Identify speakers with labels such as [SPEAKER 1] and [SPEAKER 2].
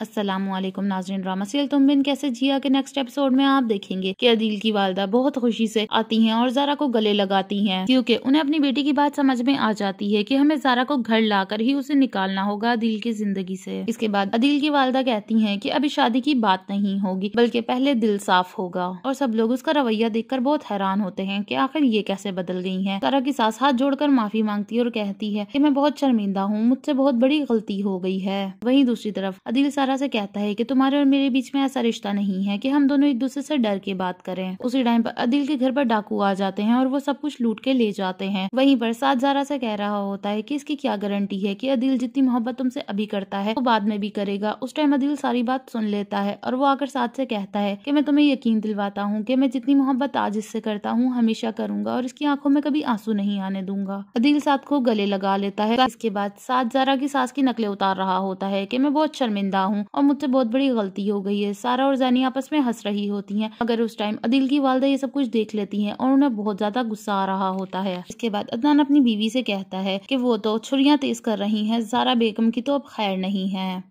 [SPEAKER 1] असलम नाजरीन drama serial तुम बिन कैसे जिया के नेक्स्ट एपिसोड में आप देखेंगे कि अदील की वालदा बहुत खुशी से आती हैं और जारा को गले लगाती हैं क्योंकि उन्हें अपनी बेटी की बात समझ में आ जाती है कि हमें जारा को घर लाकर ही उसे निकालना होगा अदील की जिंदगी से इसके बाद अदील की वालदा कहती है की अभी शादी की बात नहीं होगी बल्कि पहले दिल साफ होगा और सब लोग उसका रवैया देख कर बहुत हैरान होते हैं की आखिर ये कैसे बदल गई है सारा की सास हाथ जोड़कर माफी मांगती है और कहती है की मैं बहुत शर्मिंदा हूँ मुझसे बहुत बड़ी गलती हो गई है वही दूसरी तरफ अदील सारा सारा से कहता है कि तुम्हारे और मेरे बीच में ऐसा रिश्ता नहीं है कि हम दोनों एक दूसरे से डर के बात करें उसी टाइम पर अदिल के घर पर डाकू आ जाते हैं और वो सब कुछ लूट के ले जाते हैं वहीं पर साथ जारा से कह रहा होता है कि इसकी क्या गारंटी है कि अदिल जितनी मोहब्बत तुमसे अभी करता है वो बाद में भी करेगा उस टाइम अदिल सारी बात सुन लेता है और वो आकर साथ से कहता है की मैं तुम्हें यकीन दिलवाता हूँ की मैं जितनी मोहब्बत आज इससे करता हूँ हमेशा करूंगा और इसकी आंखों में कभी आंसू नहीं आने दूंगा अदिल साथ को गले लगा लेता है इसके बाद साथ जारा की सास की नकलें उतार रहा होता है की मैं बहुत शर्मिंदा हूँ हूँ और मुझसे बहुत बड़ी गलती हो गई है सारा और जानी आपस में हंस रही होती है अगर उस टाइम अदिल की वालदा ये सब कुछ देख लेती है और उन्हें बहुत ज्यादा गुस्सा आ रहा होता है इसके बाद अदनान अपनी बीवी से कहता है की वो तो छुरियां तेज कर रही है सारा बेगम की तो अब खैर नहीं है